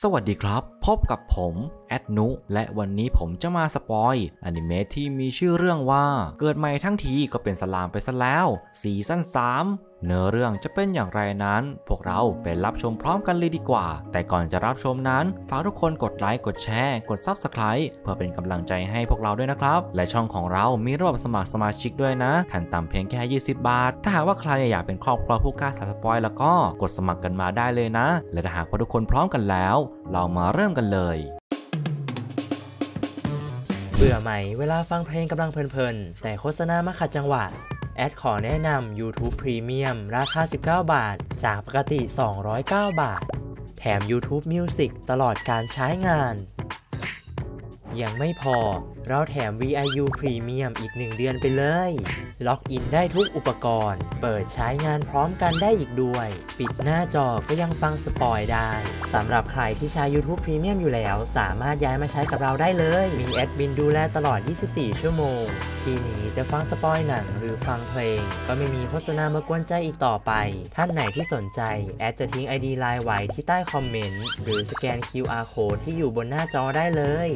สวัสดีครับ พบกับผม แอดนุ และวันนี้ผมจะมาสปอยอนิเมะที่มีชื่อเรื่องว่า เกิดใหม่ทั้งทีก็เป็นสลามไปซะแล้วซีซั่น3เนื้อเรื่องจะเป็นอย่างไรนั้น พวกเราไปรับชมพร้อมกันเลยดีกว่า แต่ก่อนจะรับชมนั้น ฝากทุกคนกดไลค์กดแชร์ กดซับสไครต์เพื่อเป็นกำลังใจให้พวกเราด้วยนะครับ และช่องของเรามีระบบสมัครสมาชิกด้วยนะ ขั้นต่ำเพียงแค่ 20 บาท ถ้าหากว่าใครอยากเป็นครอบครัวผู้กล้าสับสปอยแล้วก็กดสมัครกันมาได้เลยนะ และถ้าหากว่าทุกคนพร้อมกันแล้วเรามาเริ่มกันเลยเบื่อไหมเวลาฟังเพลงกำลังเพลินๆแต่โฆษณามาขัดจังหวะแอดขอแนะนำ YouTube Premium ราคา 19 บาท จากปกติ 209 บาท แถม YouTube Music ตลอดการใช้งาน ยังไม่พอ เราแถม VIU Premium อีก 1 เดือนไปเลยล็อกอินได้ทุกอุปกรณ์ เปิดใช้งานพร้อมกันได้อีกด้วย ปิดหน้าจอก็ยังฟังสปอยได้สำหรับใครที่ใช้ YouTube Premium อยู่แล้ว สามารถย้ายมาใช้กับเราได้เลย มีแอดมินดูแลตลอด 24 ชั่วโมง ทีนี้จะฟังสปอยหนังหรือฟังเพลง ก็ไม่มีโฆษณามากวนใจอีกต่อไปท่านไหนที่สนใจแอดจะทิ้ง ID ไลน์ไว้ที่ใต้คอมเมนต์หรือสแกน QR code ที่อยู่บนหน้าจอได้เลย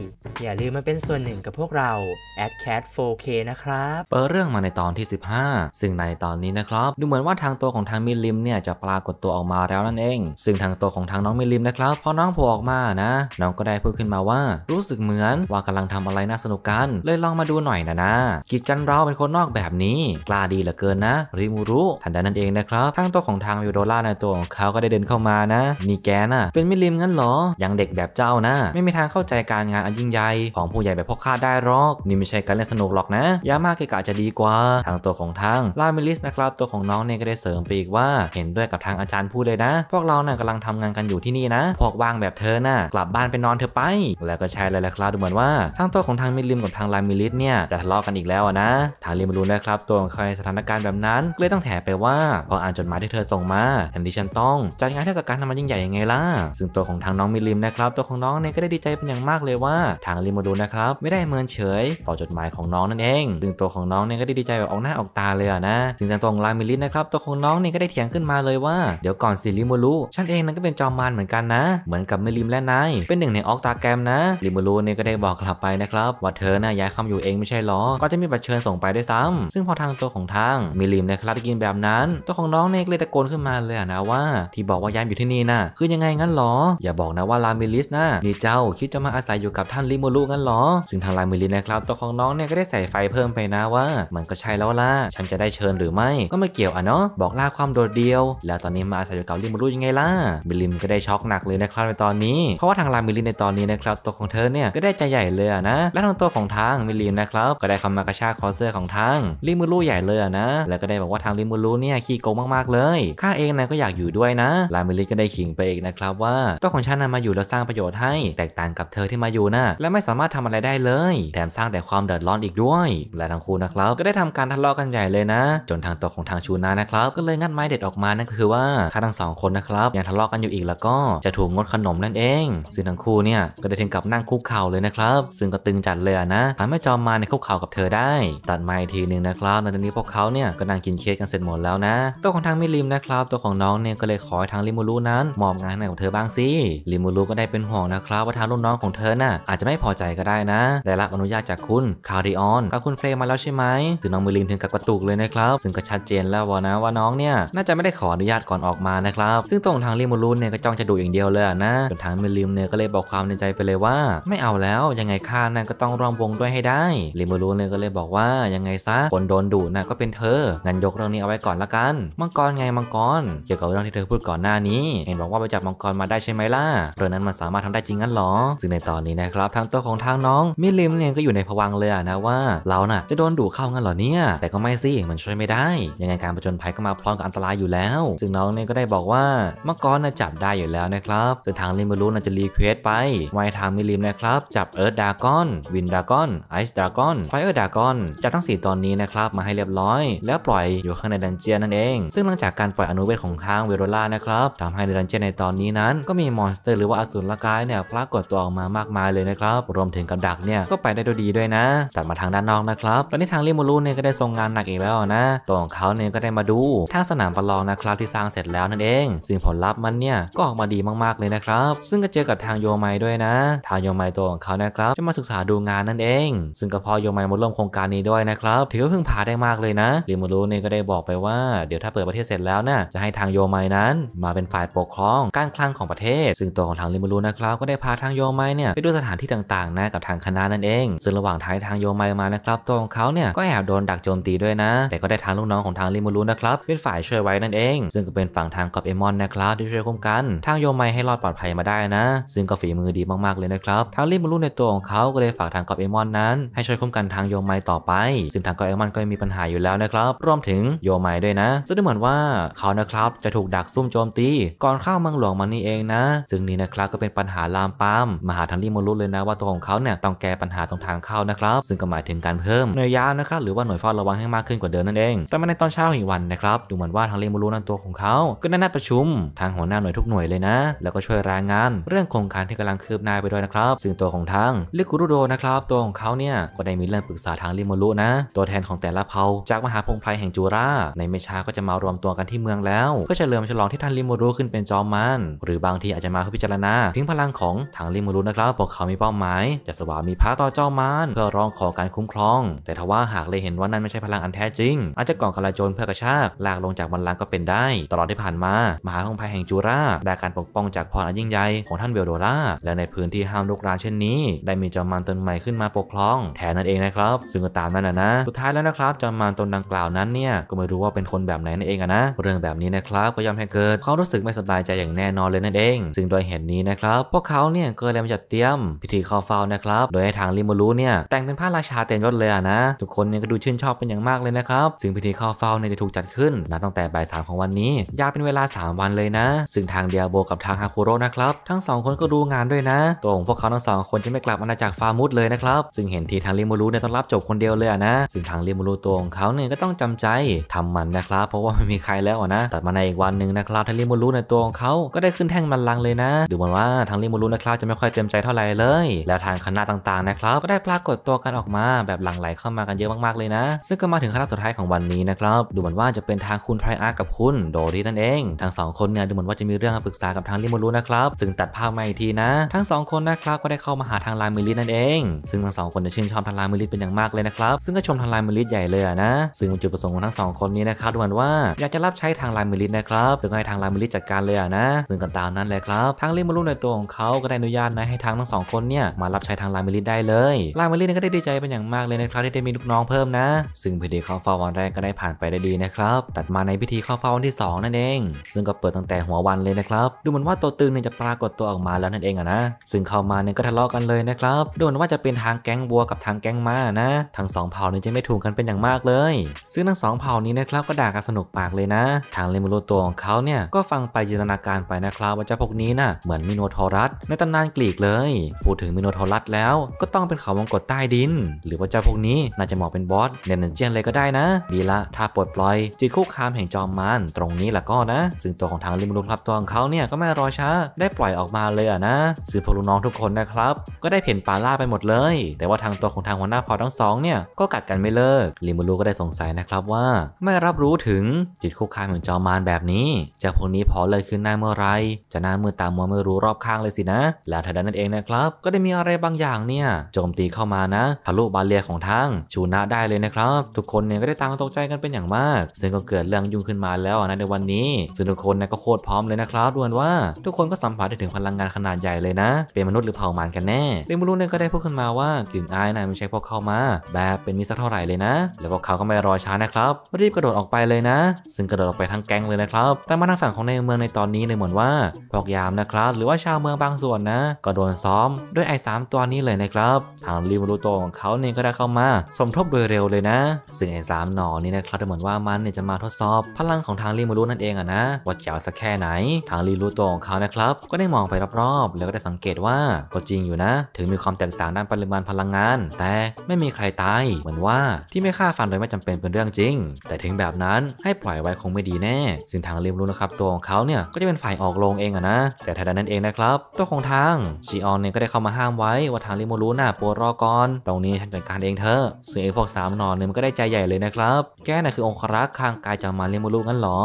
อย่าลืมมาเป็นส่วนหนึ่งกับพวกเราแอดแคท 4K นะครับเปิดเรื่องมาในตอนอนที่15 ซึ่งในตอนนี้นะครับ ดูเหมือนว่าทางตัวของทางมิลิมเนี่ยจะปรากฏตัวออกมาแล้วนั่นเอง ซึ่งทางตัวของทางน้องมิลิมนะครับพอน้องโผล่ออกมานะน้องก็ได้พูดขึ้นมาว่า รู้สึกเหมือนว่ากำลังทำอะไรน่าสนุกกันเลยลองมาดูหน่อยนะนะกิจกันเราเป็นคนนอกแบบนี้กล้าดีเหลือเกินนะริมูรุทันใดนั้นเองนะครับทางตัวของทางวิโดล่าในตัวของเขาก็ได้เดินเข้ามานะนี่แกนะ่ะเป็นมิลิมงั้นเหรอยังเด็กแบบเจ้านะไม่มีทางเข้าใจการงานอันยิ่งใหญ่ของผู้ใหญ่แบบพวกข้าได้หรอก นี่ไม่ใช่การเล่นสนุกหรอกนะยามาเกะกะจะดีกว่าทางตัวของทางลามิลิสนะครับตัวของน้องเนี่ยก็ได้เสริมไปอีกว่าเห็นด้วยกับทางอาจารย์พูดเลยนะ พวกเราเนี่ยกำลังทำงานกันอยู่ที่นี่นะพวกว่างแบบเธอน่ะกลับบ้านไปนอนเธอไป แล้วก็ใช่เลยแหละครับดูเหมือนว่าทางตัวของทางมิลิมกับทางลามิลิสเนี่ยจะทะเลาะกันอีกแล้วนะทางลิมรู้นะครับตัวของใครสถานการณ์แบบนั้นเลยต้องแถไปว่าพออ่านจดหมายที่เธอส่งมาเห็นดิฉันต้องจัดงานเทศกาลทำมายิ่งใหญ่ยังไงล่ะซึ่งตัวของทางน้องมิลิมนะครับตัวของน้องเนี่ยก็ได้ดีใจเป็นอย่างมากเลยว่าทางลิมรูนะครับไม่ได้เมินเฉย ต่อจดหมายของน้องนั่นเองซึ่งตัวของน้องเนี่ยก็ได้ดีใจแบออกหน้าออกตาเลยอะนะถึงจะตรงลามิลิสนะครับ ตัวของน้องนี่ก็ได้เถียงขึ้นมาเลยว่า เดี๋ยวก่อนสิลิมูรุ ฉันเองนั้นก็เป็นจอมมารเหมือนกันนะ เหมือนกับเมลิมและนาย เป็นหนึ่งในออกตาแกมนะลิมูรุเนี่ยก็ได้บอกกลับไปนะครับ ว่าเธอน่ะย้ายคำอยู่เองไม่ใช่หรอ ก็จะมีบัตรเชิญส่งไปด้วยซ้ำ ซึ่งพอทางตัวของทางมิลิมนะครับได้กินแบบนั้น ตัวของน้องเนี่ยเลยตะโกนขึ้นมาเลยนะว่า ที่บอกว่าย้ายอยู่ที่นี่น่ะ คือยังไงงั้นหรอ อย่าบอกนะว่าลามิลิสนะนี่เจ้าคิดจะมาอาศัยอยู่กับท่านลิมูรุงั้นหรอซึ่งทางลามิลิสนะครับตัวของน้องเนี่ยก็ได้ใส่ไฟเพิ่มไปนะว่ามันก็ใช่แล้วล่ะ ฉันจะได้เชิญหรือไม่ ก็ไม่เกี่ยวอ่ะเนาะ บอกลาความโดดเดี่ยว แล้วตอนนี้มาอาศัยอยู่กับลิมรูยังไงล่ะ มิลิมก็ได้ช็อกหนักเลยนะครับในตอนนี้ เพราะว่าทางรามิลิมในตอนนี้นะครับ ตัวของเธอเนี่ยก็ได้ใจใหญ่เลยนะ และทางตัวของทางมิลิมนะครับก็ได้คำมากระชากคอเสื้อของทางลิมูรูใหญ่เลยนะ แล้วก็ได้บอกว่าทางลิมูรูเนี่ยขี้โกงมากๆเลย ข้าเองนะก็อยากอยู่ด้วยนะรามิลิมก็ได้ขิงไปเองนะครับว่าตัวของฉันนะมาอยู่แล้วสร้างประโยชน์ให้ แตกต่างกับเธอที่มาอยู่นะ และไม่สามารถทำอะไรได้เลย แถมสร้างแต่ความเดือดร้อนอีกด้วยและทั้งคู่นะครับก็ได้ทำการทะเลาะกันใหญ่เลยนะ จนทางตัวของทางชูนานะครับก็เลยงัดไม้เด็ดออกมานั่นก็คือ ว่าถ้าทั้งสองคนนะครับยังทะเลาะกันอยู่อีกแล้วก็จะถูกงดขนมนั่นเองซึ่งทั้งคู่เนี่ยก็ได้ถึงกับนั่งคุกเข่าเลยนะครับซึ่งก็ตึงจัดเลยนะทำให้จอมมาในคุกเข่ากับเธอได้ตัดไม้ทีหนึ่งนะครับในตอนนี้พวกเขาเนี่ยก็นั่งกินเค้กกันเสร็จหมดแล้วนะตัวของทางมิลิมนะครับ ตัวของน้องเนี่ยก็เลยขอทางลิมูรุนั้นมอบงานให้กับเธอบ้างสิลิมูรุก็ได้เป็นห่วงนะครับ ว่าทางรุ่นน้องของเธอน่ะอาจจะไม่พอใจก็ได้นะได้รับอนุญาตจากคุณคาริออนกับคุณเฟรมาแล้วใช่ไหมถึงน้องมิลิลิงถึงกับกระตุกเลยนะครับ ซึ่งก็ชัดเจนแล้วนะว่าน้องเนี่ยน่าจะไม่ได้ขออนุญาตก่อนออกมานะครับ ซึ่งตรงทางลิมูรุนเนี่ยก็จ้องจะดูอย่างเดียวเลยนะจนทางมิลิมเนี่ยก็เลยบอกความในใจไปเลยว่าไม่เอาแล้ว ยังไงข้านั่นก็ต้องร่วมวงด้วยให้ได้ลิมูรุนเนี่ยก็เลยบอกว่ายังไงซะคนโดนดุนะก็เป็นเธองั้นยกเรื่องนี้เอาไว้ก่อนละกันมังกรไงมังกรเกี่ยวกับเรื่องที่เธอพูดก่อนหน้านี้ เห็นบอกว่าไปจับมังกรมาได้ใช่ไหมล่ะเรื่องนั้นมันสามารถทำได้จริงงั้นหรอซึ่งในตอนนี้นะครับทางตัวของทางน้องมิลิมเนี่ยก็อยู่ในภวังเลยนะว่าเราน่ะ จะโดนดุเข้างั้นหรอเนี่ยแต่ก็ไม่สิมันช่วยไม่ได้ ยังไงการประจนภัยก็มาพร้อมกับอันตรายอยู่แล้ว ซึ่งน้องเนี่ยก็ได้บอกว่ามังกรน่ะจับได้อยู่แล้วนะครับต่ทางลิมบรูน่ะจะรีเควสไป ไวทางมิลิมนะครับ จับเอิร์ธดากอนวินดากอนไอซ์ดากอนไฟเออร์ดากอนจับทั้ง 4 ตอนนี้นะครับ มาให้เรียบร้อยแล้วปล่อยอยู่ข้างในดันเจียนนั่นเอง ซึ่งหลังจากการปล่อยอนุเวทของทางเวโรล่านะครับทำให้ในดันเจียนในตอนนี้นั้น ก็มีมอนสเตอร์ หรือว่าอสูรกายเนี่ยปรากฏตัวออกมามากมายเลยนะครับรวมถึงกับดักเนี่ยก็ไปได้ดีด้วยนะตัดมาทางด้านนอกนะครับตอนนี้ทางลิมบรูเนี่ยก็ได้ทรงงานหนักอีกแล้วนะตัวของเขาเนี่ยก็ได้มาดูทั้งสนามประลองนะครับที่สร้างเสร็จแล้วนั่นเอง ซึ่งผลลัพธ์มันเนี่ยก็ออกมาดีมากๆเลยนะครับ ซึ่งก็เจอกับทางโยมายด้วยนะ ทางโยมายตัวของเขานะครับ จะมาศึกษาดูงานนั่นเองซึ่งก็พอโยไมมาร่วมโครงการนี้ด้วยนะครับถือว่าพึ่งพาได้มากเลยนะริมูรุเนี่ยก็ได้บอกไปว่าเดี๋ยวถ้าเปิดประเทศเสร็จแล้วนะ่ะจะให้ทางโยมายนั้น มาเป็นฝ่ายปกครองการคลังของประเทศ ซึ่งตัวของทางริมูรุนะครับก็ได้พาทางโยมายเนี่ยไปดูสถานที่ต่างๆนะกับทางคณะนั่นเอง ซึ่งระหว่างท้ายทางโยไยมานะครับตัวของเขาเนี่ยก็แอบโดนดักโจมตีด้วยนะ แต่ก็ได้ทางลูกน้องของทางริมูรุนนะครับ เป็นฝ่ายช่วยไว้นั่นเอง ซึ่งก็เป็นฝั่งทางกับเอมอนนะครับ ที่ช่วยคุ้มกัน ทางโยมัยให้รอดปลอดภัยมาได้นะ ซึ่งก็ฝีมือดีมากๆเลยนะครับ ทางริมูรุนในตัวของเขาก็เลยฝากทางกับเอมอนนั้นให้ช่วยคุ้มกันทางโยมัยต่อไป ซึ่งทางกับเอมอนก็มีปัญหาอยู่แล้วนะครับ รวมถึงโยมัยด้วยนะ ซึ่งเหมือนว่าเขานะครับจะถูกดักซุ่มโจมตี ก่อนเข้าเมืองหลวงมันนี่เองนะ ซึ่งนี่นะครับก็เป็นปัญหาลามปามมาหาทางลิมูรุเลยนะว่าตัวของเขาเนี่ยต้องแก้ปัญหาตรงทางเข้านะครับซึ่งก็หมายถึงการเพิ่มหน่วยยามนะครับหรือว่าหน่วยเฝ้าอดระวังให้มากขึ้นกว่าเดิมนั่นเองแต่มาในตอนเช้าอีกวันนะครับ ดูเหมือนว่าทางเรมูรุนั่นตัวของเขา ก็ได้นัดประชุม ทางหัวหน้าหน่วยทุกหน่วยเลยนะ แล้วก็ช่วยรายงาน เรื่องโครงการที่กำลังคืบหน้าไปด้วยนะครับ ซึ่งตัวของทางลิคุรุโดนะครับ ตัวของเขาเนี่ย ก็ได้มีเรื่องปรึกษาทางเรมูรุนะ ตัวแทนของแต่ละเผ่าจากมหาพงไพรแห่งจูราในไม่ช้าก็จะมารวมตัวกันที่เมืองแล้ว เพื่อเฉลิมฉลองที่ท่านริมูรุขึ้นเป็นจอมมัน หรือบางทีอาจจะมาเพื่อพิจารณาถึงพลังของทางริมูรุนะครับพวกเขามีเป้าหมายจะสวามีพระต่อจอมมันเพื่อร้องขอการคุ้มครองแต่ทว่าหากเลยเห็นว่าันไม่ใช่พลังอันแท้จริง อาจจะก่อขลาโจรเพื่อกระชากลากลงจากบันลังก็เป็นได้ ตลอดที่ผ่านมามหาทงภัยแห่งจูราได้การปกป้องจากพรอันยิ่งใหญ่ของท่านเวลโดราและในพื้นที่ห้ามลุกรานเช่นนี้ ได้มีจอมมารตนใหม่ขึ้นมาปกครองแทนนั่นเองนะครับซึ่งก็ตามนั่นนะนะสุดท้ายแล้วนะครับจอมมารตนดังกล่าวนั้นเนี่ยก็ไม่รู้ว่าเป็นคนแบบไหนนั่นเองอะนะ เรื่องแบบนี้นะครับ ก็ย่อมให้เกิดเขารู้สึกไม่สบายใจอย่างแน่นอนเลยนั่นเอง ซึ่งโดยเหตุนี้นะครับพวกเขาเนี่ยก็เลยมาจัดเตรียมพิธีเข้าเฝ้านะครับโดยให้ทางลิมูรูเนี่ยแต่งเป็นผ้าราชาเต็มยศเลยอะนะทุกคนเนี่ยก็ดูชื่นชอบเป็นอย่างมากเลยนะครับ ซึ่งพิธีเข้าเฝ้าเนี่ยจะถูกจัดขึ้นนับตั้งแต่บ่ายสามของวันนี้ ยาวเป็นเวลา 3 วันเลยนะ ซึ่งทางเดียโบกับทางฮาคุโร่นะครับ ทั้งสองคนก็ดูงานด้วยนะตัวของพวกเขาทั้งสองคนจะไม่กลับอาณาจักรฟาร์มุดเลยนะครับ ซึ่งเห็นทีทางรมูรุเนี่ยต้องรับจบคนเดียวเลยนะ ซึ่งทางรมูรุตัวของเขาเนี่ยก็ต้องจำใจทำมันนะครับ เพราะว่าไม่มีใครแล้วนะตัดมาในอีกวันหนึ่งนะครับทางรมูรุในตัวของเขาก็ได้ขึ้นแท่งมันลังเลยนะดูเหมือนว่าทางรมูรุนะครับจะไม่ค่อยเต็มใจเท่าไหร่เลยแล้วทางคณะต่างๆนะครับก็ได้ปรากฏตัวกันออกมา แบบหลั่งไหลเข้ามากันเยอะมากๆเลยนะซึ่งก็มาถึงขั้นสุดท้ายของวันนี้นะครับ ดูเหมือนว่าจะเป็นทางคุณไทรอาร์กับคุณโดรีนั่นเองทั้งสองคนเนี่ยดูเหมือนว่าจะมีเรื่องปรึกษากับทางลิมูรุนะครับซึ่งตัดภาพมาอีกทีนะทั้งสองคนนะครับก็ได้เข้ามาหาทางลายมิลินั่นเอง ซึ่งทั้งสองคนเนี่ยชื่นชอบทางลายมิลิเป็นอย่างมากเลยนะครับ ซึ่งก็ชมทางลายมิลิใหญ่เลยนะ ซึ่งจุดประสงค์ของทั้งสองคนนี้นะครับดูเหมือนว่าอยากจะรับใช้ทางลายมิลินะครับจึงให้ทางลายมิลิจัดการเลยนะ ซึ่งกันตามนั้นเลยครับทางลิมูรุในตัวของเขาก็ได้อนุญาตนะให้ทางทั้งสองคนเนี่ยมารับใช้ทางลายมิลิได้เลยลายมิลิก็ได้ดีใจเป็นอย่างมากเลยนะครับที่ได้มีลูกน้องเพิ่มนะซึ่งพิธีเข้าเฝ้าวันแรกก็ได้ผ่านไปได้ดีนะครับ ตัดมาในพิธีเข้าเฝ้าวันที่ 2 นั่นเอง ซึ่งก็เปิดตั้งแต่หัววันเลยนะครับ ดูเหมือนว่าตัวตึงเนี่ยจะปรากฏตัวออกมาแล้วนั่นเองอะนะ ซึ่งเข้ามาเนี่ยก็ทะเลาะกันเลยนะครับ ดูเหมือนว่าจะเป็นทางแก๊งบัวกับทางแก๊งม้านะทั้งสองเผ่านี้จะไม่ถูกกันเป็นอย่างมากเลย ซึ่งทั้งสองเผ่านี้นะครับก็ด่ากันสนุกปากเลยนะ ทางเลมูโรตัวของเขาเนี่ยก็ฟังไปจินตนาการไปนะครับ ว่าเจ้าพวกนี้น่ะเหมือนมิโนทอรัสในตำนานกรีกเลย พูดถึงมิโนทอรัสแล้ว ก็ต้องเป็นเขาวงกตใต้ดิน หรือว่าเจ้าพวกนี้น่าจะเหมาะเป็นบอสในหนึ่งเจียนเลยก็ได้นะดีละถ้าปลดปล่อยจิตคุกคามแห่งจอมมารตรงนี้แหละก็นะ ซึ่งตัวของทางลิมลุกครับตัวของเขาเนี่ยก็ไม่รอช้าได้ปล่อยออกมาเลยนะ สื่อพลุน้องทุกคนนะครับ ก็ได้เห็นปาล่าไปหมดเลย แต่ว่าทางตัวของทางหัวหน้าพอทั้งสองเนี่ยก็กัดกันไม่เลิกลิมูลุกก็ได้สงสัยนะครับว่า ไม่รับรู้ถึงจิตคุกคามแห่งจอมานแบบนี้จะพวกนี้พอเลยขึ้นหน้าเมื่อไรจะหน้ามือตามัวไม่รู้รอบข้างเลยสินะ แล้วทันนั้นเองนะครับ ก็ได้มีอะไรบางอย่างเนี่ยโจมตีเข้ามานะทะลุบาเลียของทางชูนะได้เลยนะครับครับทุกคนเนี่ยก็ได้ต่างตกใจกันเป็นอย่างมาก ซึ่งก็เกิดเรื่องยุ่งขึ้นมาแล้วนะในวันนี้ ซึ่งทุกคนเนี่ยก็โคตรพร้อมเลยนะครับดวนว่าทุกคนก็สัมผัสได้ถึงพลังงานขนาดใหญ่เลยนะ เป็นมนุษย์หรือเผ่ามารกันแน่เรมูรุเนี่ยก็ได้พูดขึ้นมาว่ากลิ่นอายนะไม่ใช่พวกเข้ามา แบบเป็นมิสักเท่าไหร่เลยนะ แล้วพวกเขาก็ไม่รอช้านะครับ รีบกระโดดออกไปเลยนะ ซึ่งกระโดดออกไปทั้งแก๊งเลยนะครับ แต่มาทางฝั่งของในเมืองในตอนนี้เลยเหมือนว่าพวกยามนะครับ หรือว่าชาวเมืองบางส่วนนะก็โดนซ้อมด้วยไอ้สามตัวนี้เลยนะครับทางริมรูโตของเขาเนี่ยก็ได้เข้ามา สมทบโดยเร็วเลยนะซึ่งไอ้สามหนอนี่ นะครับจะเหมือนว่ามันเนี่ยจะมาทดสอบพลังของทางรีมารุนั่นเองอะนะว่าเจ๋วสักแค่ไหน ทางรีรู้ตัวของเขานะครับก็ได้มองไปรอบๆแล้วก็ได้สังเกตว่าก็จริงอยู่นะ ถึงมีความแตกต่างด้านปริมาณพลังงาน แต่ไม่มีใครตายเหมือนว่าที่ไม่ฆ่าฟันโดยไม่จำเป็นเป็นเรื่องจริง แต่ถึงแบบนั้นให้ปล่อยไว้คงไม่ดีแน่ซึ่งทางรีมรูนะครับตัวของเขาเนี่ยก็จะเป็นฝ่ายออกโรงเองอะนะแต่ทันนั้นเองนะครับตัวของทางชีออนเนี่ยก็ได้เข้ามาห้ามไว้ว่าทางรีมรูน่ะปวดรอก่อนตรงนี้ฉันจัดการเองเธอซึ่งไอ้พวกสามนอนเนี่ยมันก็ได้ใจใหญ่เลยนะครับ แกน่ะคือองครักษ์ข้างกายจอมมารเลี้ยงลูกงั้นหรอ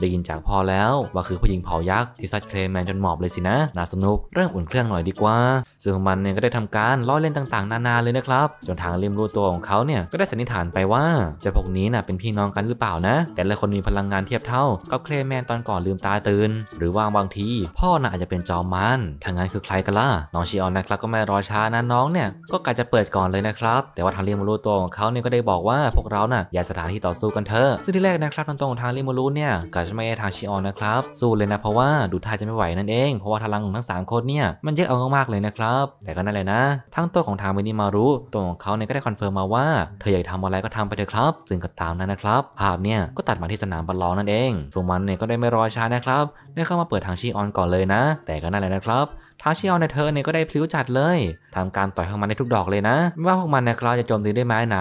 ได้ยินจากพ่อแล้วว่าคือผู้หญิงเผายักษ์ที่ซัดเคลมแมนจนหมอบเลยสินะ น่าสนุก เริ่มอุ่นเครื่องหน่อยดีกว่า ซึ่งมันเนี่ยก็ได้ทำการล้อเล่นต่างๆ นานาเลยนะครับ จนทางเลี้ยมูตัวของเขาเนี่ยก็ได้สันนิษฐานไปว่า จะพวกนี้น่ะเป็นพี่น้องกันหรือเปล่านะ แต่ละคนมีพลังงานเทียบเท่ากับเคลมแมนตอนก่อนลืมตาตื่น หรือว่าบางที พ่อน่ะอาจจะเป็นจอมมันถ้างั้นคือใครกันล่ะ น้องชิออนนะครับ ก็ไม่รอช้านะน้องเนี่ยก็กะจะเปิดก่อนเลยนะครับ แต่ว่าทางเลี้ยูตัวของเขาเนี่ยก็ได้บอกบอกว่าพวกเราน่ะอย่าสถานที่ต่อสู้กันเถอะซึ่งที่แรกนะครับงตรงของทางริมูรุเนี่ยก็จะไม่ทางชิออนนะครับสู้เลยนะ เพราะว่าดูท่าจะไม่ไหวนั่นเอง เพราะว่าพลังของทั้ง3คนเนี่ยมันเยอะเอามากๆเลยนะครับแต่ก็นั่นแหละนะ ทั้งตัวของทางวินิมารุตัวของเขาเนี่ยก็ได้คอนเฟิร์มมาว่าเธออยากทำอะไรก็ทำไปเถอะครับซึ่งก็ตามนั้นนะครับ ภาพเนี่ยก็ตัดมาที่สนามบอลลอนั่นเองฟูมันเนี่ยก็ได้ไม่รอช้านะครับได้เข้ามาเปิดทางชีออนก่อนเลยนะ แต่ก็นั่นแหละนะครับทางชีออนในเธอเนี่ยก็ได้พลิ้วจัดเลย ทำการต่อยของมันในทุกดอกเลยนะไม่ว่าพวกมันนะครับจะโจมตีได้ไม้ไหน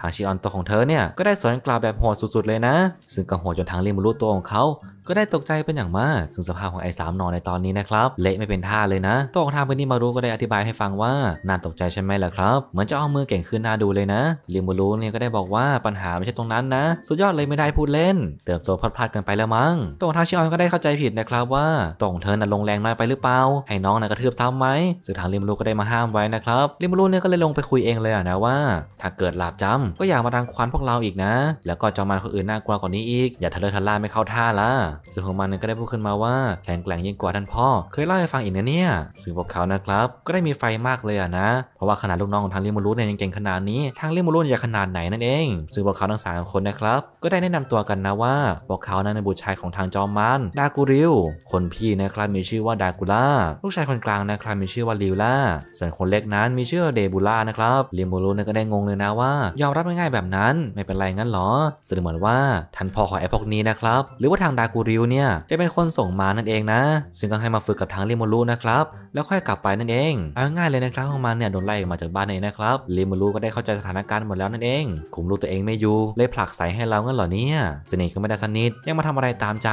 ทางชิออนตัวของเธอเนี่ย ก็ได้สวนกล่าวแบบโหดสุดๆเลยนะ ซึ่งก็โหดจนทางเรียมูรุตัวของเขาก็ได้ตกใจเป็นอย่างมากถึงสภาพของไอ้สามนอนในตอนนี้นะครับเละไม่เป็นท่าเลยนะตัวของทางเบนนี่มารู้ก็ได้อธิบายให้ฟังว่าน่าตกใจใช่ไหมล่ะครับเหมือนจะเอามือเก่งขึ้นน่าดูเลยนะ ริมูรูเนี่ยก็ได้บอกว่าปัญหาไม่ใช่ตรงนั้นนะสุดยอดเลยไม่ได้พูดเล่น เติบโตพลาดพลาดกันไปแล้วมั้งตัวของทางชิออนก็ได้เข้าใจผิดนะครับ ว่าตองเธอน่ะลงแรงน้อยไปหรือเปล่าให้น้องน่ะกระเทือบซ้ำไหมสุดทางริมูรูก็ได้มาห้ามไว้นะครับริมูรูเนี่ยก็เลยลงไปคุยเองเลยนะว่า ถ้าเกิดหลับจำก็อย่ามารังควานพวกเราอีกนะ แล้วก็จอมันคนอื่นน่ากลัวกว่านี้อีกอย่าทะเลทะล่าไม่เข้าท่าละซึ่งของมันก็ได้พูดขึ้นมาว่า แข็งแกร่งยิ่งกว่าท่านพ่อเคยเล่าให้ฟังอีกนะเนี่ยซึ่งพวกเขานะครับก็ได้มีไฟมากเลยอะนะ เพราะว่าขนาดลูกน้องของทางลิมูรุเนี่ยยังเก่งขนาดนี้ทางลิมูรุจะขนาดไหนนั่นเองซึ่งพวกเขาทั้งสามคนนะครับ ก็ได้แนะนำตัวกันนะว่าพวกเขานั้นเป็นบุตรชายของทางจอมมัน ดากูริวคนพี่นะครับมีชื่อว่าดากูล่าลูกชายคนกลางนะครับมีชื่อว่าลิวล่าส่วนคนเล็กนั้นมีชื่อเดบูล่านะครับลิมูรุเนี่ยก็ได้งงเลยนะว่ายอมรับง่ายๆแบบนั้น ไม่เป็นไรงั้นหรอแสดงเหมือนว่าท่านพ่อของไอ้พวกนี้นะครับหรือว่าทางดากูริวเนี่ยจะเป็นคนส่งมานั่นเองนะซึ่งก็ให้มาฝึกกับทางริมูรุนะครับแล้วค่อยกลับไปนั่นเองเอาง่ายเลยนะครับของมันเนี่ยโดนไล่ออกมาจากบ้านเองนะครับริมูรุก็ได้เข้าใจสถานการณ์หมดแล้วนั่นเองคุมรู้ตัวเองไม่อยู่เลยผลักใส่ให้เราเงิ้นเหรอเนี่ยสนิทก็ไม่ได้สนิทยังมาทำอะไรตามใจ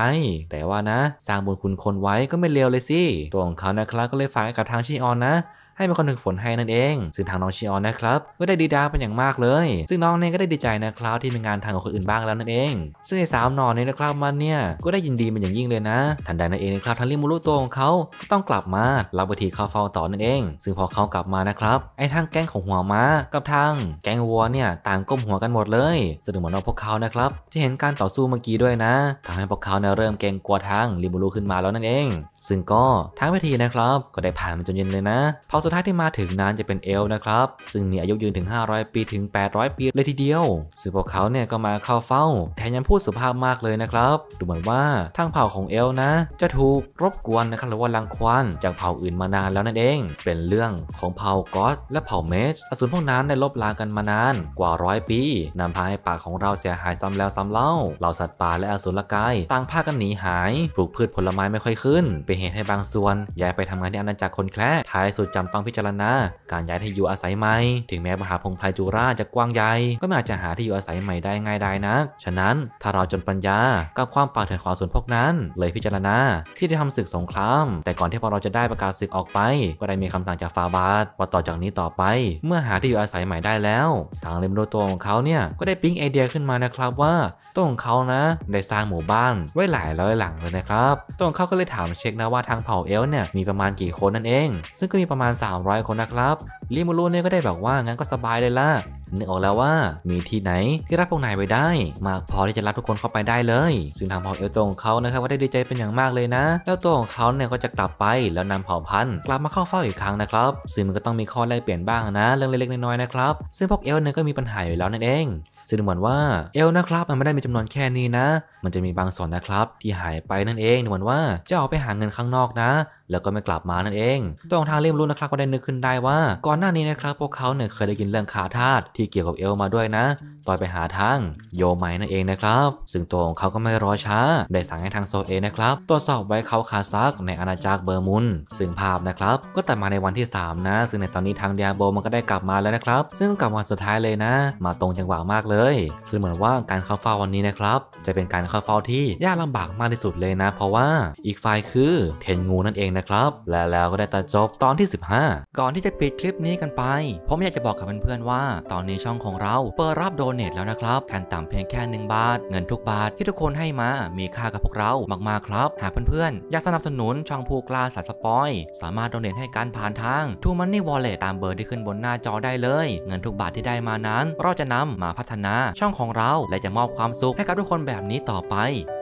แต่ว่านะ สร้างบุญคุณคนไว้ก็ไม่เลวเลยสิตัวของเขานะครับก็เลยฝากกับทางชิออนนะให้มีคนหนึ่งฝนให้นั่นเอง ซึ่งทางน้องชิออนนะครับก็ได้ดีดาเป็นอย่างมากเลย ซึ่งน้องเนี่ยก็ได้ดีใจนะครับที่มีงานทางของคนอื่นบ้างแล้วนั่นเอง ซึ่งไอ้สาวนอนเนี่ยนะครับมันเนี่ยก็ได้ยินดีเป็นอย่างยิ่งเลยนะ ทันใดนั่นเองนะครับทันริมูรุตัวของเขาต้องกลับมารับบทีเข้าเฝ้าต่อนั่นเอง ซึ่งพอเขากลับมานะครับไอ้ทางแก๊งของหัวม้ากับทางแก๊งวัวเนี่ยต่างก้มหัวกันหมดเลยแสดงว่าน้องพวกเขานะครับที่เห็นการต่อสู้เมื่อกี้ด้วยนะทำให้พวกเขาเนี่ยเริ่มเกรงกลัวทางริมูรุขึ้นมาแล้วนั่นเองซึ่งก็ทั้งพิธีนะครับก็ได้ผ่านมาจนเย็นเลยนะเผ่าสุดท้ายที่มาถึงนั้นจะเป็นเอลนะครับ ซึ่งมีอายุยืนถึง 500 ปีถึง 800 ปีเลยทีเดียวซึ่งพวกเขาเนี่ยก็มาเข้าเฝ้าแถมยังพูดสุภาพมากเลยนะครับ ดูเหมือนว่า ทางเผ่าของเอลนะ จะถูกรบกวนนะครับหรือว่ารังควานจากเผ่าอื่นมานานแล้วนั่นเอง เป็นเรื่องของเผ่ากอสและเผ่าเมชอสูรพวกนั้นได้ลบล้างกันมานานกว่าร้อยปีนำพาให้ป่าของเราเสียหายซ้ำแล้วซ้ำเล่าเหล่าสัตว์ป่าและอสูรกายต่างพากันหนีหายปลูกพืชผลไม้ไม่ค่อยขึ้นไปเ็นเหตุให้บางส่วนย้ายไปทำงานที่อาณาจักรคนแคร์ท้ายสุดจำต้องพิจารณา การย้ายที่อยู่อาศัยใหม่ ถึงแม้มหาพงไพจุราจะกว้างใหญ่ก็ไม่อาจจะหาที่อยู่อาศัยใหม่ได้ง่ายได้นนัก ฉะนั้นถ้าเราจนปัญญากับความป่าเถื่อนของส่วนพวกนั้น เลยพิจารณาที่จะทำศึกสงคราม แต่ก่อนที่พวกเราจะได้ประกาศศึกออกไป ก็ได้มีคำสั่งจากฟาบาทว่าต่อจากนี้ต่อไป เมื่อหาที่อยู่อาศัยใหม่ได้แล้วทางเลมโดตัวของเขาเนี่ยก็ได้ปิ๊งไอเดียขึ้นมานะครับว่าตัวของเขานะได้สร้างหมู่บ้านไว้หลายร้อยหลังเลยนะครับตัวของเขาก็เลยถามเช็คนะะว่าทางเผ่าเอลเนี่ยมีประมาณกี่คนนั่นเอง ซึ่งก็มีประมาณ 300 คนนะครับลิมูรุเนี่ยก็ได้บอกว่างั้นก็สบายเลยล่ะนึกออกแล้วว่ามีที่ไหน ที่รับพวกนายไปได้ มากพอที่จะรับทุกคนเข้าไปได้เลยซึ่งทางเผ่าเอลตรงเขานะครับว่าได้ดีใจเป็นอย่างมากเลยนะแล้วตัวของเขาเนี่ยก็จะกลับไป แล้วนำเผ่าพันธุ์กลับมาเข้าเฝ้าอีกครั้งนะครับซึ่งมันก็ต้องมีข้อแลกเปลี่ยนบ้างนะเรื่องเล็กๆน้อยๆนะครับซึ่งพวกเอลเนี่ยก็มีปัญหาอยู่แล้วนั่นเองซึ่งเหมือนว่าเอลนะครับมันไม่ได้มีจำนวนแค่นี้นะ มันจะมีบางส่วนนะครับ ที่หายไปนั่นเอง เหมือนว่าจะออกไปหาเงินข้างนอกนะแล้วก็ไม่กลับมานั่นเอง ตัวของทางเล่มรู้นะครับก็ได้นึกขึ้นได้ว่า ก่อนหน้านี้นะครับ พวกเขาเนี่ยเคยได้ยินเรื่องคาทาตที่เกี่ยวกับเอลมาด้วยนะตอนไปหาทางโยไมนั่นเองนะครับ ซึ่งตัวของเขาก็ไม่รอช้าได้สั่งให้ทางโซเอนะครับตรวจสอบไว้เขาคาซักในอาณาจักรเบอร์มุน ซึ่งภาพนะครับ ก็แต่มาในวันที่3นะ ซึ่งในตอนนี้ทางเดียโบมันก็ได้กลับมาแล้วนะครับ ซึ่งกลับวันสุดท้ายเลยนะ มาตรงจังหวะมากเลย ซึ่งเหมือนว่าการเข้าเฝ้าวันนี้นะครับจะเป็นการเข้าเฝ้าที่ยากลำบากมากที่สุดเลยนะเพราะว่าอีกฝ่ายคือเทนงูนั่นเองนะครับและแล้วก็ได้ตัดจบตอนที่ 15 ก่อนที่จะปิดคลิปนี้กันไป ผมอยากจะบอกกับเพื่อนๆว่า ตอนนี้ช่องของเราเปิดรับโดเนทแล้วนะครับขั้นต่ำเพียงแค่ 1 บาท เงินทุกบาทที่ทุกคนให้มา มีค่ากับพวกเรามากๆครับ หากเพื่อนๆ อยากสนับสนุน ช่องผู้กล้าสายสปอยสามารถโดเนทให้การผ่านทาง t ูมันนี่วอลเล็ตตามเบอร์ที่ขึ้นบนหน้าจอได้เลยเงินทุกบาทที่ได้มานั้นเราจะนำมาพัฒนาช่องของเรา และจะมอบความสุขให้กับทุกคนแบบนี้ต่อไป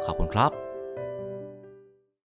ขอบคุณครับ